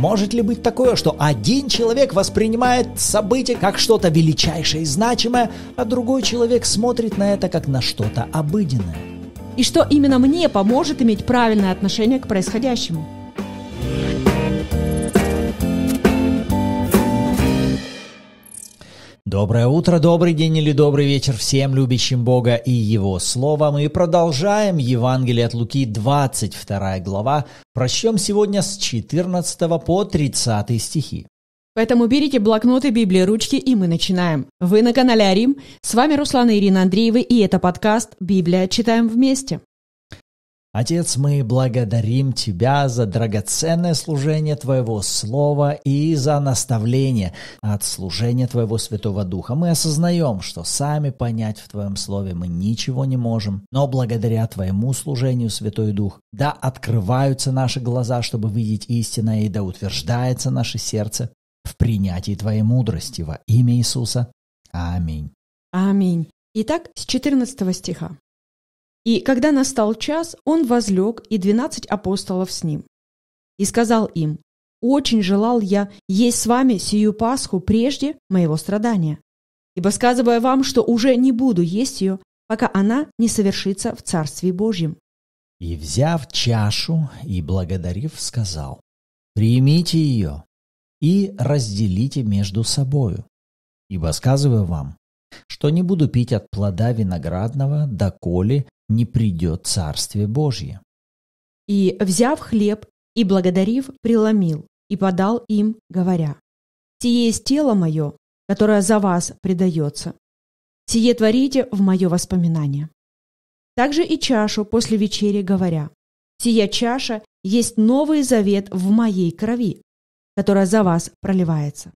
Может ли быть такое, что один человек воспринимает событие как что-то величайшее и значимое, а другой человек смотрит на это как на что-то обыденное? И что именно мне поможет иметь правильное отношение к происходящему? Доброе утро, добрый день или добрый вечер всем любящим Бога и Его Слово. Мы продолжаем Евангелие от Луки, 22 глава. Прочтем сегодня с 14 по 30 стихи. Поэтому берите блокноты, Библии, ручки, и мы начинаем. Вы на канале Арим. С вами Руслана Ирина Андреева, и это подкаст «Библия. Читаем вместе». Отец, мы благодарим Тебя за драгоценное служение Твоего Слова и за наставление от служения Твоего Святого Духа. Мы осознаем, что сами понять в Твоем Слове мы ничего не можем, но благодаря Твоему служению, Святой Дух, да открываются наши глаза, чтобы видеть истину, и да утверждается наше сердце в принятии Твоей мудрости во имя Иисуса. Аминь. Аминь. Итак, с 14 стиха. И когда настал час, он возлег и двенадцать апостолов с ним. И сказал им, «Очень желал я есть с вами сию Пасху прежде моего страдания, ибо сказывая вам, что уже не буду есть ее, пока она не совершится в Царстве Божьем». И, взяв чашу и благодарив, сказал, «Примите ее и разделите между собою, ибо сказываю вам, что не буду пить от плода виноградного, доколе не придет Царствие Божье. И, взяв хлеб и благодарив, преломил и подал им, говоря, «Сие есть тело мое, которое за вас предается. Сие творите в мое воспоминание». Также и чашу после вечери, говоря, «Сия чаша есть новый завет в моей крови, которая за вас проливается».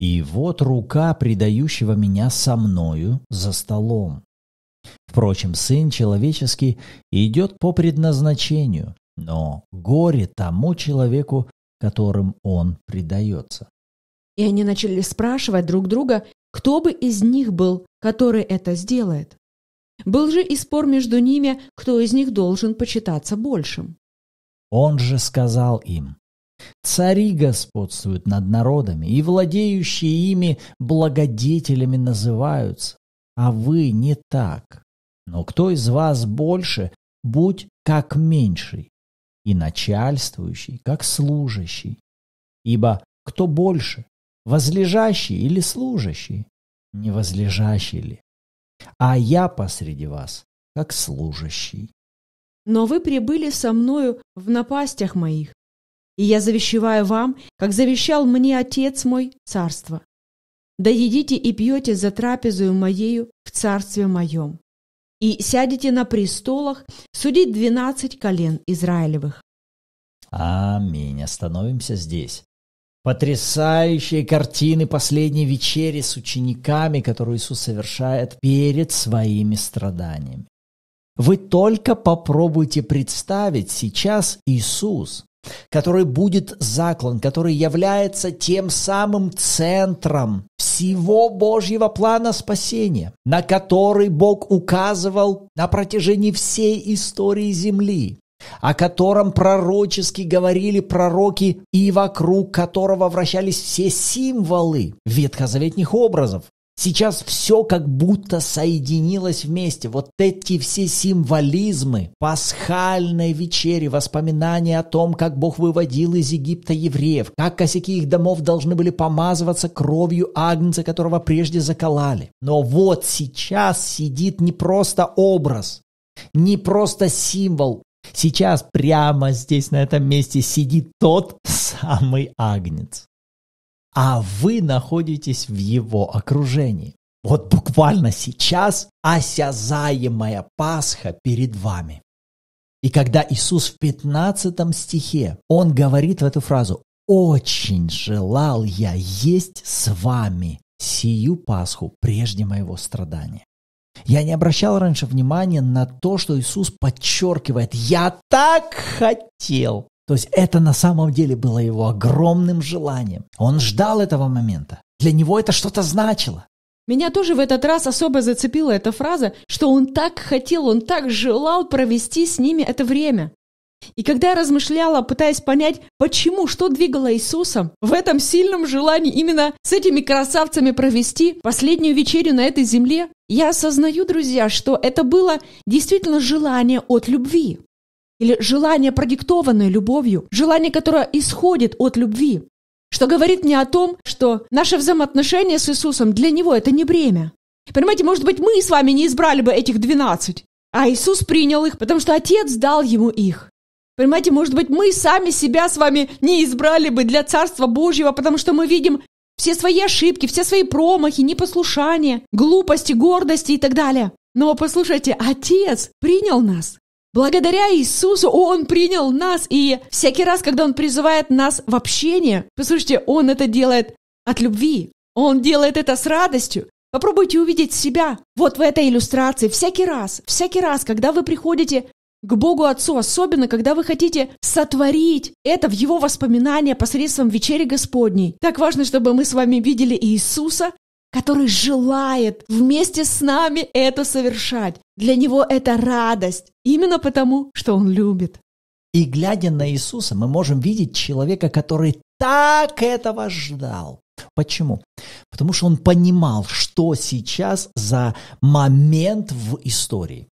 И вот рука предающего меня со мною за столом. Впрочем, Сын Человеческий идет по предназначению, но горе тому человеку, которым он предается. И они начали спрашивать друг друга, кто бы из них был, который это сделает. Был же и спор между ними, кто из них должен почитаться большим. Он же сказал им, «Цари господствуют над народами, и владеющие ими благодетелями называются, а вы не так. Но кто из вас больше, будь как меньший, и начальствующий, как служащий. Ибо кто больше, возлежащий или служащий? Не возлежащий ли? А я посреди вас, как служащий. Но вы прибыли со мною в напастях моих, и я завещеваю вам, как завещал мне Отец мой, царство. Да едите и пьете за трапезую моею в царстве моем и сядете на престолах судить двенадцать колен Израилевых. Аминь. Остановимся здесь. Потрясающие картины последней вечери с учениками, которую Иисус совершает перед своими страданиями. Вы только попробуйте представить сейчас Иисус который будет заклан, который является тем самым центром всего Божьего плана спасения, на который Бог указывал на протяжении всей истории Земли о котором пророчески говорили пророки и вокруг которого вращались все символы ветхозаветных образов. Сейчас все как будто соединилось вместе. Вот эти все символизмы, пасхальной вечери, воспоминания о том, как Бог выводил из Египта евреев, как косяки их домов должны были помазываться кровью агнца, которого прежде заколали. Но вот сейчас сидит не просто образ, не просто символ. Сейчас прямо здесь, на этом месте, сидит тот самый агнец а вы находитесь в его окружении. Вот буквально сейчас осязаемая Пасха перед вами. И когда Иисус в 15 стихе, он говорит в эту фразу, «Очень желал я есть с вами сию Пасху прежде моего страдания». Я не обращал раньше внимания на то, что Иисус подчеркивает, «Я так хотел то есть это на самом деле было его огромным желанием. Он ждал этого момента. Для него это что-то значило. Меня тоже в этот раз особо зацепила эта фраза, что он так хотел, он так желал провести с ними это время. И когда я размышляла, пытаясь понять, почему, что двигало Иисусом в этом сильном желании именно с этими красавцами провести последнюю вечерю на этой земле, я осознаю, друзья, что это было действительно желание от любви или желание, продиктованное любовью, желание, которое исходит от любви, что говорит мне о том, что наше взаимоотношение с Иисусом для Него это не бремя. Понимаете, может быть, мы с вами не избрали бы этих двенадцать, а Иисус принял их, потому что Отец дал Ему их. Понимаете, может быть, мы сами себя с вами не избрали бы для Царства Божьего, потому что мы видим все свои ошибки, все свои промахи, непослушание, глупости, гордости и так далее. Но послушайте, Отец принял нас. Благодаря Иисусу Он принял нас, и всякий раз, когда Он призывает нас в общение, послушайте, Он это делает от любви, Он делает это с радостью. Попробуйте увидеть себя вот в этой иллюстрации. Всякий раз, всякий раз, когда вы приходите к Богу Отцу, особенно когда вы хотите сотворить это в Его воспоминания посредством вечери Господней. Так важно, чтобы мы с вами видели Иисуса который желает вместе с нами это совершать. Для него это радость, именно потому, что он любит. И глядя на Иисуса, мы можем видеть человека, который так этого ждал. Почему? Потому что он понимал, что сейчас за момент в истории.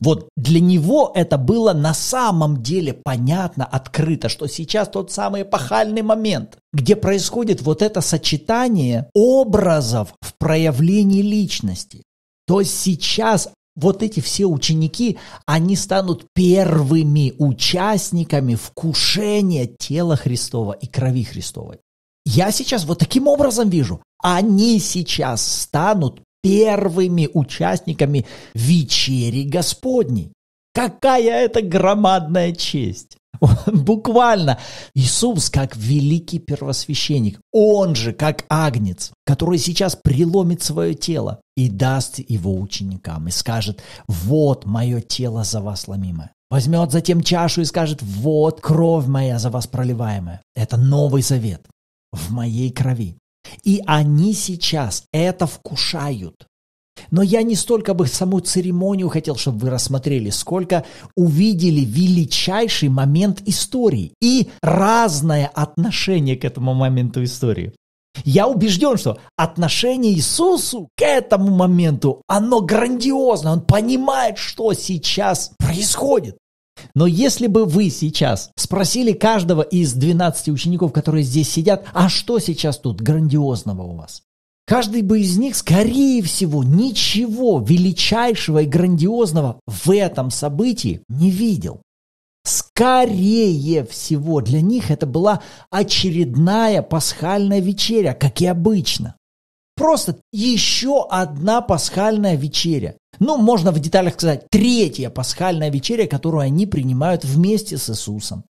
Вот для него это было на самом деле понятно, открыто, что сейчас тот самый эпохальный момент, где происходит вот это сочетание образов в проявлении личности. То есть сейчас вот эти все ученики, они станут первыми участниками вкушения тела Христова и крови Христовой. Я сейчас вот таким образом вижу. Они сейчас станут первыми участниками вечери Господней. Какая это громадная честь! Буквально Иисус как великий первосвященник, он же как агнец, который сейчас преломит свое тело и даст его ученикам и скажет, вот мое тело за вас ломимое. Возьмет затем чашу и скажет, вот кровь моя за вас проливаемая. Это новый завет в моей крови. И они сейчас это вкушают. Но я не столько бы саму церемонию хотел, чтобы вы рассмотрели, сколько увидели величайший момент истории и разное отношение к этому моменту истории. Я убежден, что отношение Иисусу к этому моменту, оно грандиозно. Он понимает, что сейчас происходит. Но если бы вы сейчас спросили каждого из 12 учеников, которые здесь сидят, а что сейчас тут грандиозного у вас? Каждый бы из них, скорее всего, ничего величайшего и грандиозного в этом событии не видел. Скорее всего, для них это была очередная пасхальная вечеря, как и обычно. Просто еще одна пасхальная вечеря. Ну, можно в деталях сказать, третья пасхальная вечеря, которую они принимают вместе с Иисусом.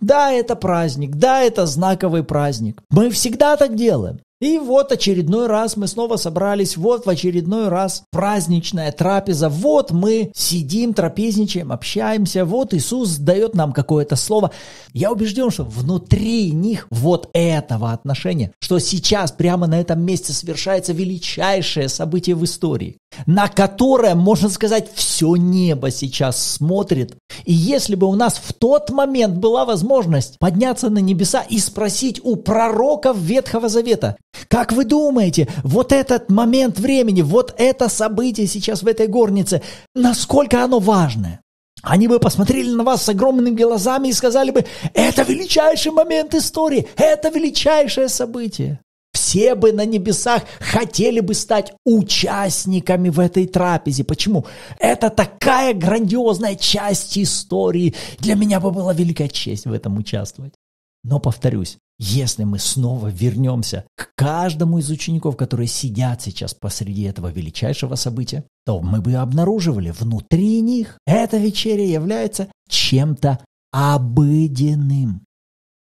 Да, это праздник, да, это знаковый праздник. Мы всегда так делаем. И вот очередной раз мы снова собрались, вот в очередной раз праздничная трапеза, вот мы сидим, трапезничаем, общаемся, вот Иисус дает нам какое-то слово. Я убежден, что внутри них вот этого отношения, что сейчас прямо на этом месте совершается величайшее событие в истории, на которое, можно сказать, все небо сейчас смотрит. И если бы у нас в тот момент была возможность подняться на небеса и спросить у пророков Ветхого Завета, как вы думаете, вот этот момент времени, вот это событие сейчас в этой горнице, насколько оно важное? Они бы посмотрели на вас с огромными глазами и сказали бы, это величайший момент истории, это величайшее событие. Все бы на небесах хотели бы стать участниками в этой трапезе. Почему? Это такая грандиозная часть истории. Для меня бы была великая честь в этом участвовать. Но повторюсь, если мы снова вернемся к каждому из учеников, которые сидят сейчас посреди этого величайшего события, то мы бы обнаруживали внутри них эта вечеря является чем-то обыденным.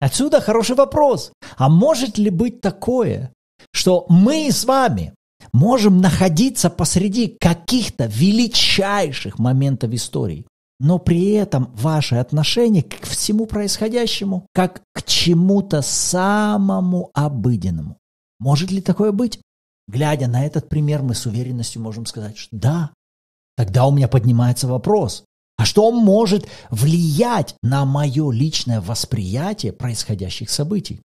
Отсюда хороший вопрос. А может ли быть такое, что мы с вами можем находиться посреди каких-то величайших моментов истории, но при этом ваше отношение к всему происходящему, как к чему-то самому обыденному. Может ли такое быть? Глядя на этот пример, мы с уверенностью можем сказать, что да. Тогда у меня поднимается вопрос, а что может влиять на мое личное восприятие происходящих событий?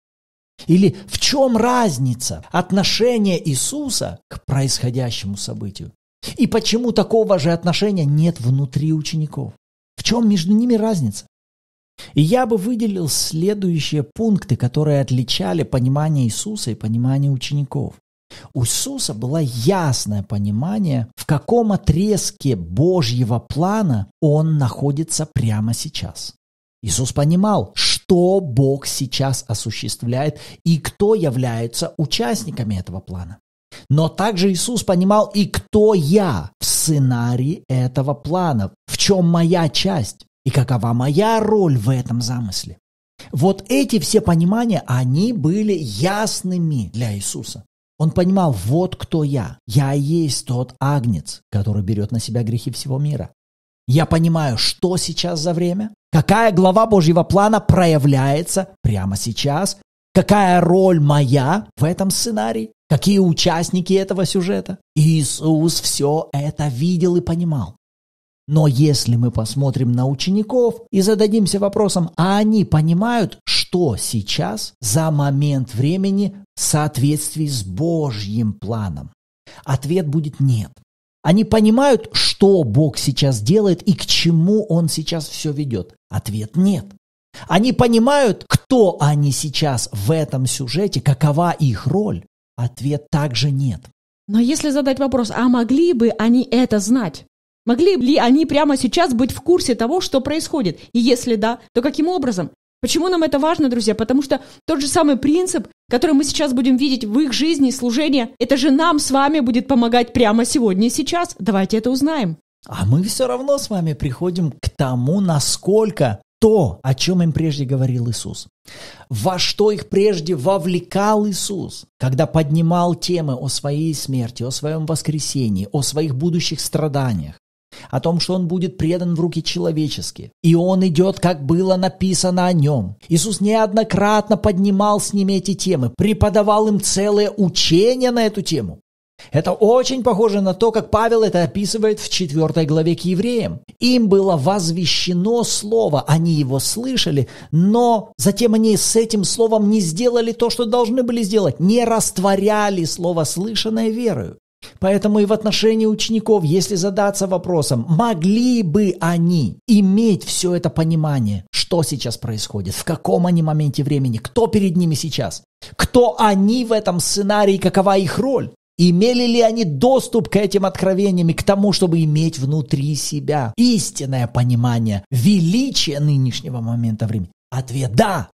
Или в чем разница отношения Иисуса к происходящему событию? И почему такого же отношения нет внутри учеников? В чем между ними разница? И я бы выделил следующие пункты, которые отличали понимание Иисуса и понимание учеников. У Иисуса было ясное понимание, в каком отрезке Божьего плана он находится прямо сейчас. Иисус понимал, что Бог сейчас осуществляет и кто являются участниками этого плана. Но также Иисус понимал и кто я в сценарии этого плана, в чем моя часть и какова моя роль в этом замысле. Вот эти все понимания, они были ясными для Иисуса. Он понимал, вот кто я. Я есть тот агнец, который берет на себя грехи всего мира. Я понимаю, что сейчас за время, какая глава Божьего плана проявляется прямо сейчас, какая роль моя в этом сценарии. Какие участники этого сюжета? Иисус все это видел и понимал. Но если мы посмотрим на учеников и зададимся вопросом, а они понимают, что сейчас за момент времени в соответствии с Божьим планом? Ответ будет нет. Они понимают, что Бог сейчас делает и к чему Он сейчас все ведет? Ответ нет. Они понимают, кто они сейчас в этом сюжете, какова их роль. Ответ также нет. Но если задать вопрос, а могли бы они это знать? Могли ли они прямо сейчас быть в курсе того, что происходит? И если да, то каким образом? Почему нам это важно, друзья? Потому что тот же самый принцип, который мы сейчас будем видеть в их жизни, служение, это же нам с вами будет помогать прямо сегодня и сейчас. Давайте это узнаем. А мы все равно с вами приходим к тому, насколько то, о чем им прежде говорил Иисус. Во что их прежде вовлекал Иисус, когда поднимал темы о своей смерти, о своем воскресении, о своих будущих страданиях, о том, что он будет предан в руки человеческие. И он идет, как было написано о нем. Иисус неоднократно поднимал с ними эти темы, преподавал им целое учение на эту тему. Это очень похоже на то, как Павел это описывает в 4 главе к евреям. Им было возвещено слово, они его слышали, но затем они с этим словом не сделали то, что должны были сделать, не растворяли слово, слышанное верою. Поэтому и в отношении учеников, если задаться вопросом, могли бы они иметь все это понимание, что сейчас происходит, в каком они моменте времени, кто перед ними сейчас, кто они в этом сценарии, какова их роль, Имели ли они доступ к этим откровениям и к тому, чтобы иметь внутри себя истинное понимание величия нынешнего момента времени? Ответ – да.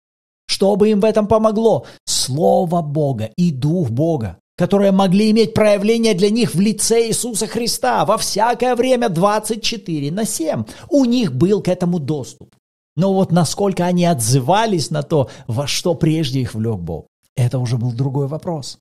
Что бы им в этом помогло? Слово Бога и Дух Бога которые могли иметь проявление для них в лице Иисуса Христа во всякое время 24 на 7. У них был к этому доступ. Но вот насколько они отзывались на то, во что прежде их влек Бог, это уже был другой вопрос.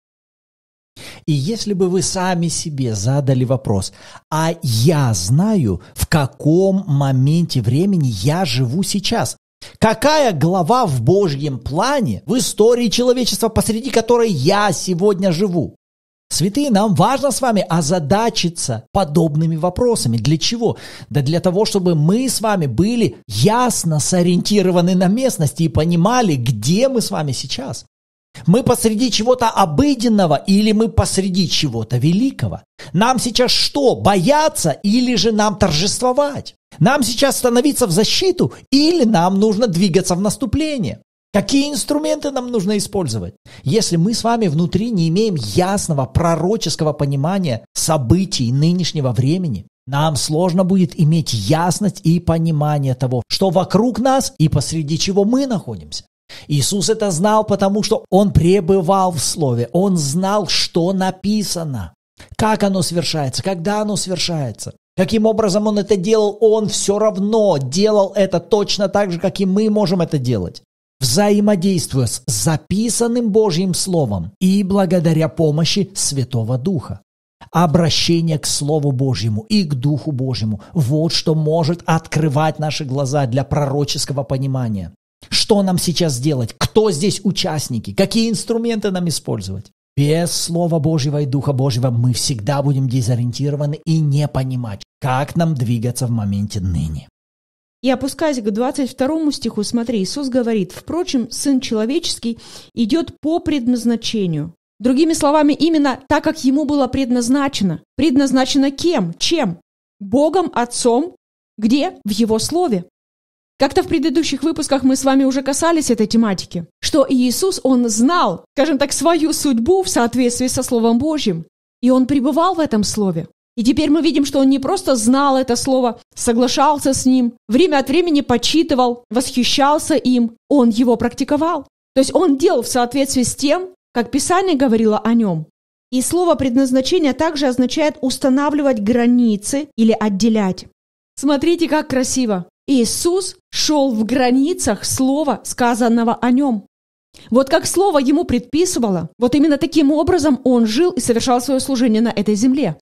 И если бы вы сами себе задали вопрос, а я знаю, в каком моменте времени я живу сейчас, Какая глава в Божьем плане, в истории человечества, посреди которой я сегодня живу? Святые, нам важно с вами озадачиться подобными вопросами. Для чего? Да для того, чтобы мы с вами были ясно сориентированы на местности и понимали, где мы с вами сейчас. Мы посреди чего-то обыденного или мы посреди чего-то великого? Нам сейчас что, бояться или же нам торжествовать? Нам сейчас становиться в защиту или нам нужно двигаться в наступление? Какие инструменты нам нужно использовать? Если мы с вами внутри не имеем ясного пророческого понимания событий нынешнего времени, нам сложно будет иметь ясность и понимание того, что вокруг нас и посреди чего мы находимся. Иисус это знал, потому что Он пребывал в Слове. Он знал, что написано, как оно свершается, когда оно свершается. Каким образом Он это делал, Он все равно делал это точно так же, как и мы можем это делать взаимодействуя с записанным Божьим Словом и благодаря помощи Святого Духа. Обращение к Слову Божьему и к Духу Божьему – вот что может открывать наши глаза для пророческого понимания. Что нам сейчас делать? Кто здесь участники? Какие инструменты нам использовать? Без Слова Божьего и Духа Божьего мы всегда будем дезориентированы и не понимать, как нам двигаться в моменте ныне. И опускаясь к 22 стиху, смотри, Иисус говорит, «Впрочем, Сын Человеческий идет по предназначению». Другими словами, именно так, как ему было предназначено. Предназначено кем? Чем? Богом, Отцом, где? В Его Слове. Как-то в предыдущих выпусках мы с вами уже касались этой тематики, что Иисус, он знал, скажем так, свою судьбу в соответствии со Словом Божьим, и он пребывал в этом Слове. И теперь мы видим, что он не просто знал это слово, соглашался с ним, время от времени почитывал, восхищался им, он его практиковал. То есть он делал в соответствии с тем, как Писание говорило о нем. И слово «предназначение» также означает устанавливать границы или отделять. Смотрите, как красиво. Иисус шел в границах слова, сказанного о нем. Вот как слово ему предписывало, вот именно таким образом он жил и совершал свое служение на этой земле.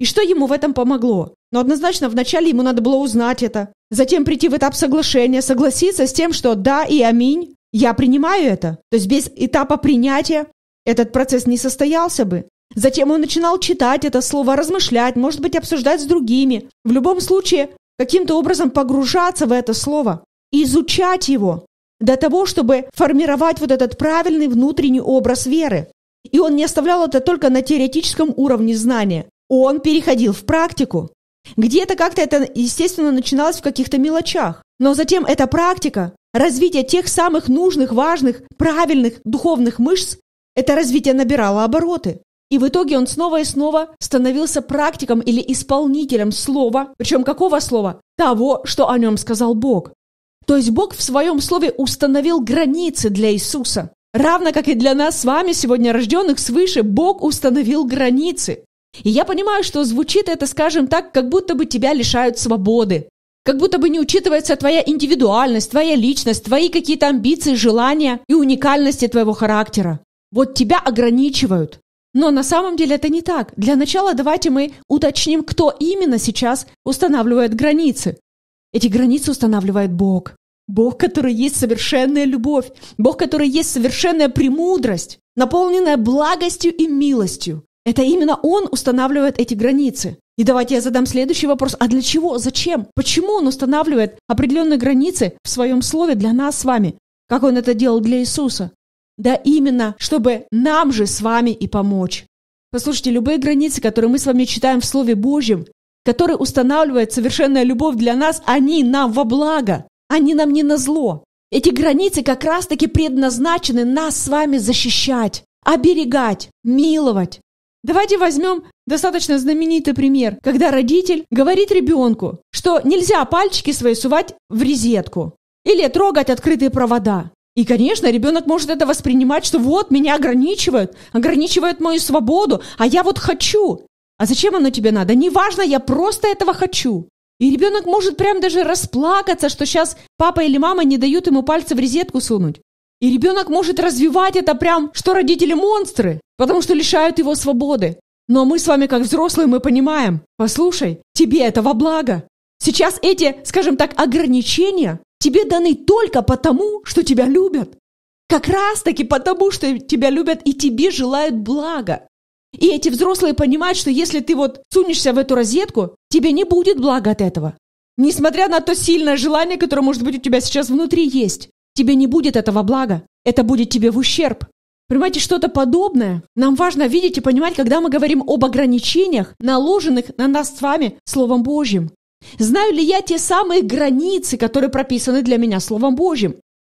И что ему в этом помогло? Но однозначно вначале ему надо было узнать это, затем прийти в этап соглашения, согласиться с тем, что да и аминь, я принимаю это. То есть без этапа принятия этот процесс не состоялся бы. Затем он начинал читать это слово, размышлять, может быть, обсуждать с другими. В любом случае, каким-то образом погружаться в это слово, изучать его для того, чтобы формировать вот этот правильный внутренний образ веры. И он не оставлял это только на теоретическом уровне знания. Он переходил в практику. Где-то как-то это, естественно, начиналось в каких-то мелочах. Но затем эта практика, развитие тех самых нужных, важных, правильных духовных мышц, это развитие набирало обороты. И в итоге он снова и снова становился практиком или исполнителем слова, причем какого слова? Того, что о нем сказал Бог. То есть Бог в своем слове установил границы для Иисуса. Равно как и для нас с вами, сегодня рожденных свыше, Бог установил границы. И я понимаю, что звучит это, скажем так, как будто бы тебя лишают свободы. Как будто бы не учитывается твоя индивидуальность, твоя личность, твои какие-то амбиции, желания и уникальности твоего характера. Вот тебя ограничивают. Но на самом деле это не так. Для начала давайте мы уточним, кто именно сейчас устанавливает границы. Эти границы устанавливает Бог. Бог, который есть совершенная любовь. Бог, который есть совершенная премудрость, наполненная благостью и милостью. Это именно Он устанавливает эти границы. И давайте я задам следующий вопрос. А для чего? Зачем? Почему Он устанавливает определенные границы в Своем Слове для нас с вами? Как Он это делал для Иисуса? да именно, чтобы нам же с вами и помочь. Послушайте, любые границы, которые мы с вами читаем в Слове Божьем, которые устанавливает совершенная любовь для нас, они нам во благо, они нам не на зло. Эти границы как раз-таки предназначены нас с вами защищать, оберегать, миловать. Давайте возьмем достаточно знаменитый пример, когда родитель говорит ребенку, что нельзя пальчики свои сувать в резетку или трогать открытые провода. И, конечно, ребенок может это воспринимать, что вот меня ограничивают, ограничивают мою свободу, а я вот хочу. А зачем оно тебе надо? Неважно, я просто этого хочу. И ребенок может прям даже расплакаться, что сейчас папа или мама не дают ему пальцы в резетку сунуть. И ребенок может развивать это прям, что родители монстры, потому что лишают его свободы. Но мы с вами, как взрослые, мы понимаем, послушай, тебе это во благо. Сейчас эти, скажем так, ограничения тебе даны только потому, что тебя любят. Как раз таки потому, что тебя любят и тебе желают блага. И эти взрослые понимают, что если ты вот сунешься в эту розетку, тебе не будет блага от этого. Несмотря на то сильное желание, которое, может быть, у тебя сейчас внутри есть, тебе не будет этого блага. Это будет тебе в ущерб. Понимаете, что-то подобное нам важно видеть и понимать, когда мы говорим об ограничениях, наложенных на нас с вами Словом Божьим. Знаю ли я те самые границы, которые прописаны для меня Словом Божьим?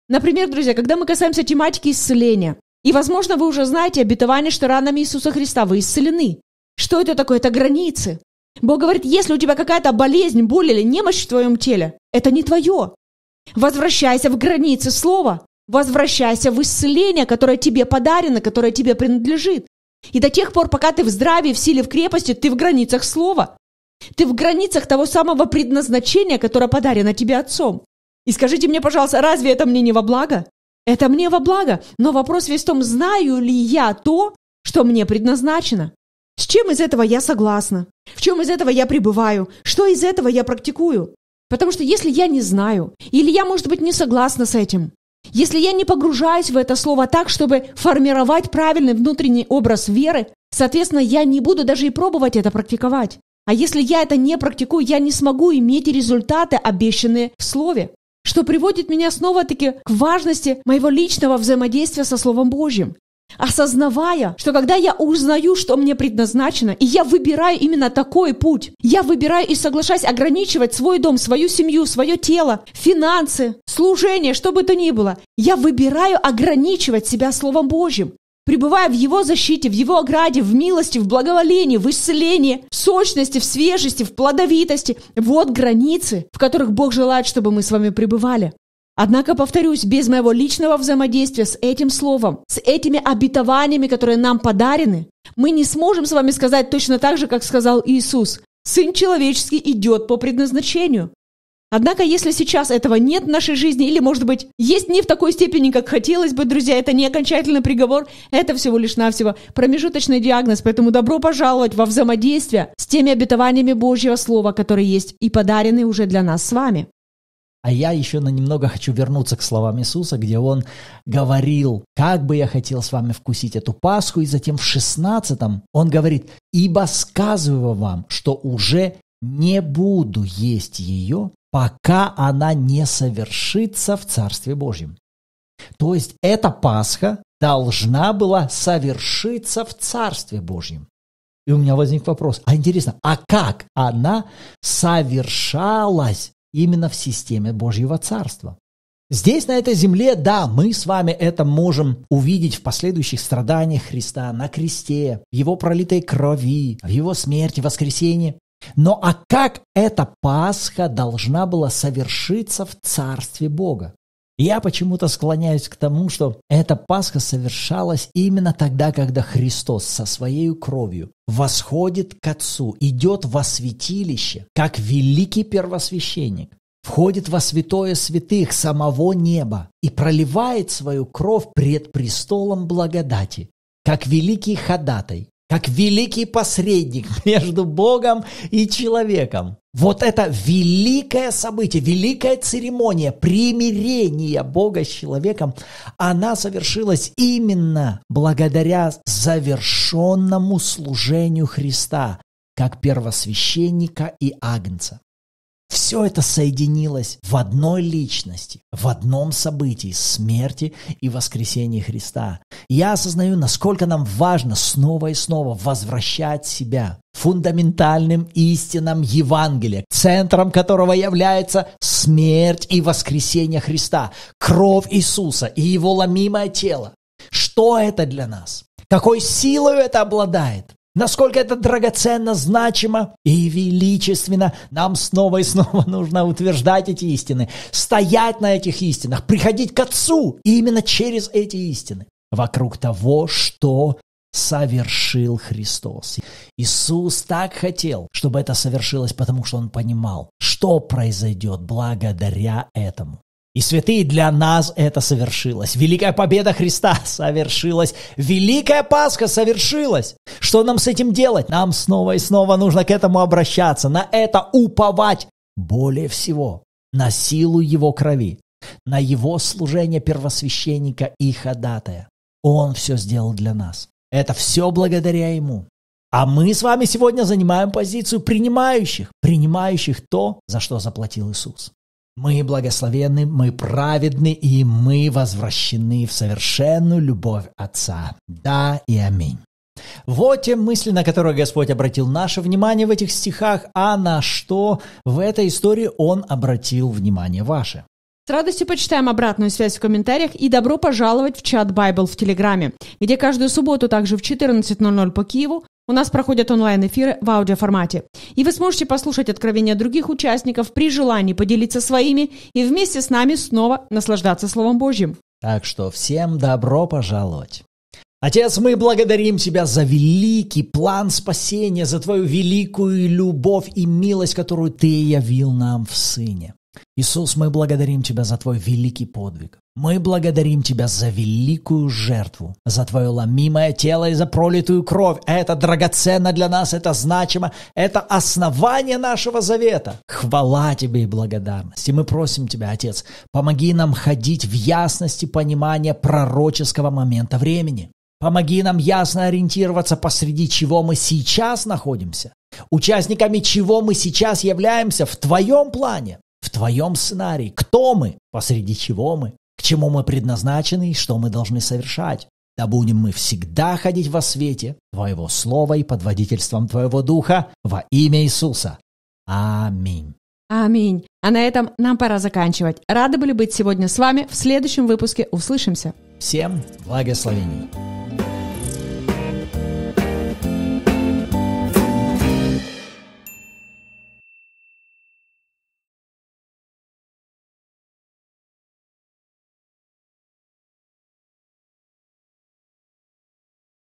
Например, друзья, когда мы касаемся тематики исцеления, и, возможно, вы уже знаете обетование, что ранами Иисуса Христа вы исцелены. Что это такое? Это границы. Бог говорит, если у тебя какая-то болезнь, боль или немощь в твоем теле, это не твое. Возвращайся в границы слова. Возвращайся в исцеление, которое тебе подарено, которое тебе принадлежит. И до тех пор, пока ты в здравии, в силе, в крепости, ты в границах слова. Ты в границах того самого предназначения, которое подарено тебе отцом. И скажите мне, пожалуйста, разве это мне не во благо? Это мне во благо, но вопрос весь в том, знаю ли я то, что мне предназначено. С чем из этого я согласна? В чем из этого я пребываю? Что из этого я практикую? Потому что если я не знаю, или я, может быть, не согласна с этим, если я не погружаюсь в это слово так, чтобы формировать правильный внутренний образ веры, соответственно, я не буду даже и пробовать это практиковать. А если я это не практикую, я не смогу иметь результаты, обещанные в слове. Что приводит меня снова-таки к важности моего личного взаимодействия со Словом Божьим. Осознавая, что когда я узнаю, что мне предназначено, и я выбираю именно такой путь, я выбираю и соглашаюсь ограничивать свой дом, свою семью, свое тело, финансы, служение, что бы то ни было, я выбираю ограничивать себя Словом Божьим пребывая в Его защите, в Его ограде, в милости, в благоволении, в исцелении, в сочности, в свежести, в плодовитости. Вот границы, в которых Бог желает, чтобы мы с вами пребывали. Однако, повторюсь, без моего личного взаимодействия с этим словом, с этими обетованиями, которые нам подарены, мы не сможем с вами сказать точно так же, как сказал Иисус. Сын человеческий идет по предназначению. Однако, если сейчас этого нет в нашей жизни, или, может быть, есть не в такой степени, как хотелось бы, друзья, это не окончательный приговор, это всего лишь навсего промежуточный диагноз, поэтому добро пожаловать во взаимодействие с теми обетованиями Божьего Слова, которые есть и подарены уже для нас с вами. А я еще на немного хочу вернуться к словам Иисуса, где он говорил, как бы я хотел с вами вкусить эту Пасху, и затем в 16 он говорит, ибо сказываю вам, что уже не буду есть ее пока она не совершится в Царстве Божьем. То есть эта Пасха должна была совершиться в Царстве Божьем. И у меня возник вопрос, а интересно, а как она совершалась именно в системе Божьего Царства? Здесь, на этой земле, да, мы с вами это можем увидеть в последующих страданиях Христа на кресте, в его пролитой крови, в его смерти, воскресении. Но а как эта Пасха должна была совершиться в Царстве Бога? Я почему-то склоняюсь к тому, что эта Пасха совершалась именно тогда, когда Христос со своей кровью восходит к Отцу, идет во святилище, как великий первосвященник, входит во святое святых самого неба и проливает свою кровь пред престолом благодати, как великий ходатай, как великий посредник между Богом и человеком. Вот это великое событие, великая церемония примирения Бога с человеком, она совершилась именно благодаря завершенному служению Христа как первосвященника и агнца. Все это соединилось в одной личности, в одном событии смерти и воскресения Христа. Я осознаю, насколько нам важно снова и снова возвращать себя фундаментальным истинам Евангелия, центром которого является смерть и воскресение Христа, кровь Иисуса и его ломимое тело. Что это для нас? Какой силой это обладает? насколько это драгоценно, значимо и величественно. Нам снова и снова нужно утверждать эти истины, стоять на этих истинах, приходить к Отцу именно через эти истины, вокруг того, что совершил Христос. Иисус так хотел, чтобы это совершилось, потому что он понимал, что произойдет благодаря этому. И святые для нас это совершилось. Великая победа Христа совершилась. Великая Пасха совершилась. Что нам с этим делать? Нам снова и снова нужно к этому обращаться, на это уповать. Более всего, на силу Его крови, на Его служение первосвященника и ходатая. Он все сделал для нас. Это все благодаря Ему. А мы с вами сегодня занимаем позицию принимающих, принимающих то, за что заплатил Иисус. Мы благословенны, мы праведны, и мы возвращены в совершенную любовь Отца. Да и аминь. Вот те мысли, на которые Господь обратил наше внимание в этих стихах, а на что в этой истории Он обратил внимание ваше. С радостью почитаем обратную связь в комментариях и добро пожаловать в чат Bible в Телеграме, где каждую субботу также в 14.00 по Киеву у нас проходят онлайн-эфиры в аудиоформате. И вы сможете послушать откровения других участников при желании поделиться своими и вместе с нами снова наслаждаться Словом Божьим. Так что всем добро пожаловать. Отец, мы благодарим Тебя за великий план спасения, за Твою великую любовь и милость, которую Ты явил нам в Сыне. Иисус, мы благодарим Тебя за Твой великий подвиг. Мы благодарим Тебя за великую жертву, за Твое ломимое тело и за пролитую кровь. Это драгоценно для нас, это значимо, это основание нашего завета. Хвала Тебе и благодарность. И мы просим Тебя, Отец, помоги нам ходить в ясности понимания пророческого момента времени. Помоги нам ясно ориентироваться, посреди чего мы сейчас находимся, участниками чего мы сейчас являемся в Твоем плане в твоем сценарии. Кто мы? Посреди чего мы? К чему мы предназначены и что мы должны совершать? Да будем мы всегда ходить во свете Твоего Слова и под водительством Твоего Духа во имя Иисуса. Аминь. Аминь. А на этом нам пора заканчивать. Рады были быть сегодня с вами. В следующем выпуске услышимся. Всем благословений.